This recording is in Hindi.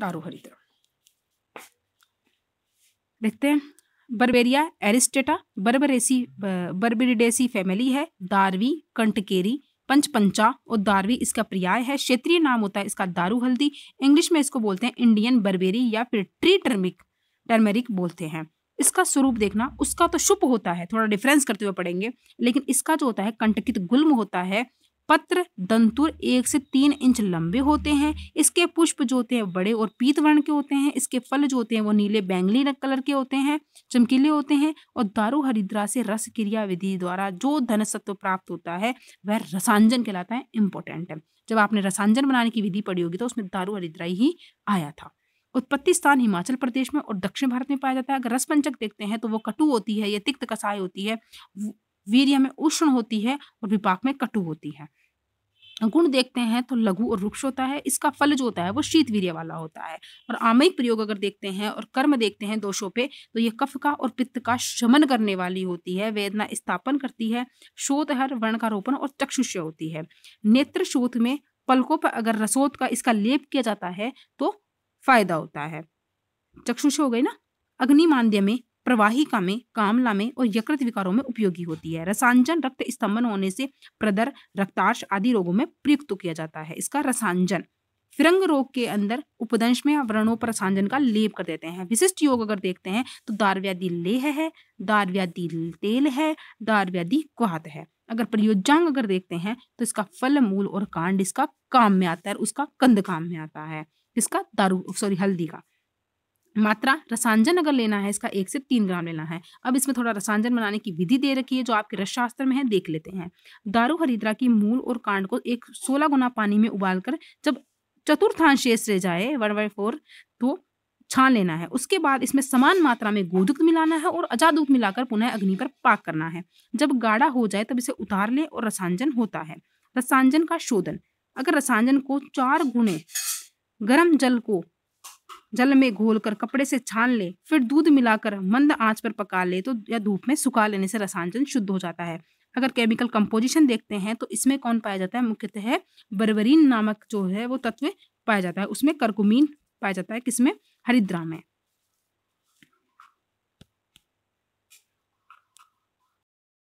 दारू हरिद्रा देखते हैं बर्बेरिया एरिस्टेटा बर्बरेसी बर्बरिडेसी फैमिली है दारवी कंटकेरी पंचपंचा और दारवी इसका पर्याय है क्षेत्रीय नाम होता है इसका दारू हल्दी इंग्लिश में इसको बोलते हैं इंडियन बर्बेरी या फिर ट्री टर्मिक टर्मेरिक बोलते हैं इसका स्वरूप देखना उसका तो शुभ होता है थोड़ा डिफरेंस करते हुए पड़ेंगे लेकिन इसका जो होता है कंटकित गुल्म होता है पत्र दंतुर एक से तीन इंच लंबे होते हैं इसके पुष्प जो होते हैं बड़े और पीत वर्ण के होते हैं इसके फल जो होते हैं वो नीले बैंगनी कलर के होते हैं चमकीले होते हैं और दारू हरिद्रा से रस क्रिया विधि द्वारा जो धन सत्व प्राप्त होता है वह रसांजन कहलाता है इंपॉर्टेंट है जब आपने रसांजन बनाने की विधि पढ़ी होगी तो उसमें दारू हरिद्रा ही आया था उत्पत्ति स्थान हिमाचल प्रदेश में और दक्षिण भारत में पाया जाता है अगर रसपंचक देखते हैं तो वो कटु होती है या तिक्त कसाय होती है वीर्य में उष्ण होती है और विपाक में कटु होती है गुण देखते हैं तो लघु और वृक्ष होता है इसका फल जो होता है वो शीत वीर्य वाला होता है और आमयिक प्रयोग अगर देखते हैं और कर्म देखते हैं दोषों पे तो ये कफ का और पित्त का शमन करने वाली होती है वेदना स्थापन करती है शोध हर रोपण और चक्षुष होती है नेत्र शोध में पलकों पर अगर रसोत का इसका लेप किया जाता है तो फायदा होता है चक्षुष हो गई ना अग्निमांद्य में प्रवाहिका में कामला में और यकृत विकारों में उपयोगी होती है रसांजन रक्त स्तंभन होने से प्रदर रक्ताश आदि रोगों में प्रयुक्त किया जाता है इसका रसांजन फिरंग रोग के अंदर उपदंश में व्रणों पर रसांजन का लेप कर देते हैं विशिष्ट योग अगर देखते हैं तो दारव्यादि लेह है दारव्यादि तेल है दारव्यादि कुहात है अगर प्रयोजांग अगर देखते हैं तो इसका फल मूल और कांड इसका काम में आता है उसका कंद काम में आता है इसका दारू सॉरी हल्दी का मात्रा रसांजन अगर लेना है इसका एक से तीन ग्राम लेना है अब इसमें थोड़ा रसांजन बनाने की विधि दे रखी है जो आपके रसशास्त्र में है देख लेते हैं दारू हरिद्रा की मूल और कांड को एक सोलह गुना पानी में उबाल कर जब चतुर्थांश शेष रह जाए वन बाई फोर तो छान लेना है उसके बाद इसमें समान मात्रा में गोदुग्ध मिलाना है और अजादूध मिलाकर पुनः अग्नि पर पाक करना है जब गाढ़ा हो जाए तब इसे उतार ले और रसांजन होता है रसांजन का शोधन अगर रसांजन को चार गुने गर्म जल को जल में घोल कर कपड़े से छान ले फिर दूध मिलाकर मंद आंच पर पका ले तो या धूप में सुखा लेने से रसांजन शुद्ध हो जाता है अगर केमिकल कंपोजिशन देखते हैं तो इसमें कौन पाया जाता है मुख्यतः बरवरीन नामक जो है वो तत्व पाया जाता है उसमें करकुमीन पाया जाता है किसमें हरिद्रा में